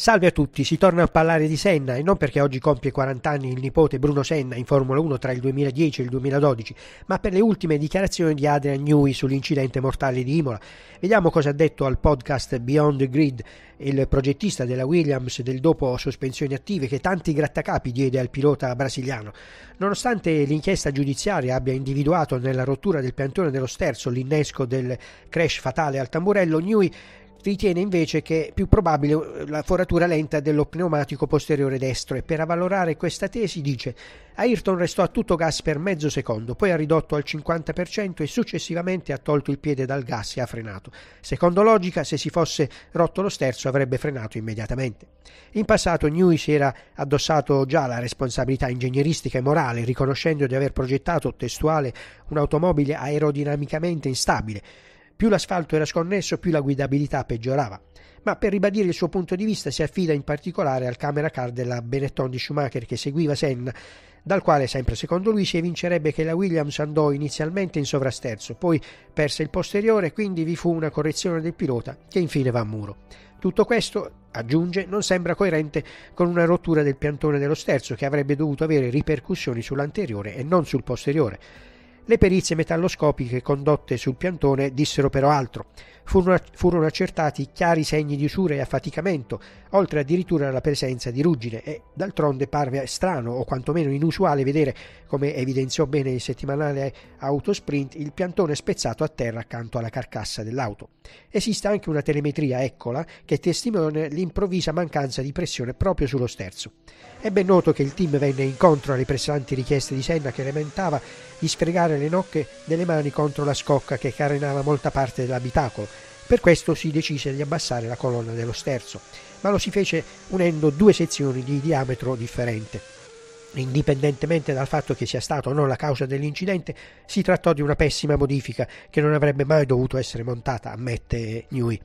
Salve a tutti, si torna a parlare di Senna e non perché oggi compie 40 anni il nipote Bruno Senna in Formula 1 tra il 2010 e il 2012, ma per le ultime dichiarazioni di Adrian Newey sull'incidente mortale di Imola. Vediamo cosa ha detto al podcast Beyond the Grid il progettista della Williams del dopo sospensioni attive che tanti grattacapi diede al pilota brasiliano. Nonostante l'inchiesta giudiziaria abbia individuato nella rottura del piantone dello sterzo l'innesco del crash fatale al tamburello, Newey ritiene invece che è più probabile eh, la foratura lenta dello pneumatico posteriore destro e per avvalorare questa tesi dice Ayrton restò a tutto gas per mezzo secondo, poi ha ridotto al 50% e successivamente ha tolto il piede dal gas e ha frenato. Secondo logica, se si fosse rotto lo sterzo avrebbe frenato immediatamente. In passato Newey si era addossato già la responsabilità ingegneristica e morale, riconoscendo di aver progettato, testuale, un'automobile aerodinamicamente instabile. Più l'asfalto era sconnesso, più la guidabilità peggiorava. Ma per ribadire il suo punto di vista si affida in particolare al camera car della Benetton di Schumacher che seguiva Senna, dal quale, sempre secondo lui, si evincerebbe che la Williams andò inizialmente in sovrasterzo, poi perse il posteriore, quindi vi fu una correzione del pilota che infine va a muro. Tutto questo, aggiunge, non sembra coerente con una rottura del piantone dello sterzo che avrebbe dovuto avere ripercussioni sull'anteriore e non sul posteriore. Le perizie metalloscopiche condotte sul piantone dissero però altro. Furono, furono accertati chiari segni di usura e affaticamento, oltre addirittura alla presenza di ruggine, e d'altronde parve strano o quantomeno inusuale vedere, come evidenziò bene il settimanale Autosprint, il piantone spezzato a terra accanto alla carcassa dell'auto. Esiste anche una telemetria, eccola, che testimonia l'improvvisa mancanza di pressione proprio sullo sterzo. È ben noto che il team venne incontro alle pressanti richieste di Senna che lamentava di sfregare le nocche delle mani contro la scocca che carenava molta parte dell'abitacolo. Per questo si decise di abbassare la colonna dello sterzo, ma lo si fece unendo due sezioni di diametro differente. Indipendentemente dal fatto che sia stata o no la causa dell'incidente, si trattò di una pessima modifica che non avrebbe mai dovuto essere montata, ammette Newey.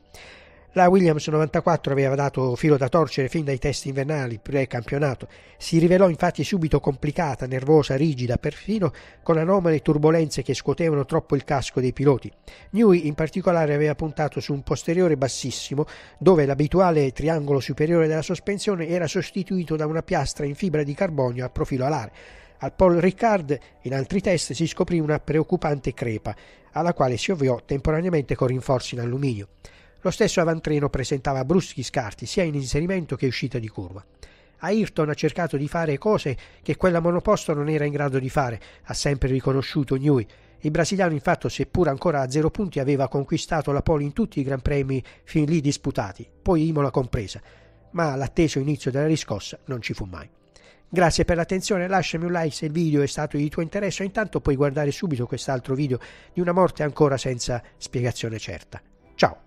La Williams 94 aveva dato filo da torcere fin dai test invernali pre-campionato. Si rivelò infatti subito complicata, nervosa, rigida, perfino con anomale turbolenze che scuotevano troppo il casco dei piloti. Newey in particolare aveva puntato su un posteriore bassissimo, dove l'abituale triangolo superiore della sospensione era sostituito da una piastra in fibra di carbonio a profilo alare. Al Paul Ricard in altri test si scoprì una preoccupante crepa, alla quale si ovviò temporaneamente con rinforzi in alluminio. Lo stesso Avantreno presentava bruschi scarti sia in inserimento che uscita di curva. Ayrton ha cercato di fare cose che quella monoposto non era in grado di fare, ha sempre riconosciuto Newey. Il brasiliano infatti, seppur ancora a zero punti, aveva conquistato la pole in tutti i Gran Premi fin lì disputati, poi Imola compresa, ma l'atteso inizio della riscossa non ci fu mai. Grazie per l'attenzione, lasciami un like se il video è stato di tuo interesse, intanto puoi guardare subito quest'altro video di una morte ancora senza spiegazione certa. Ciao!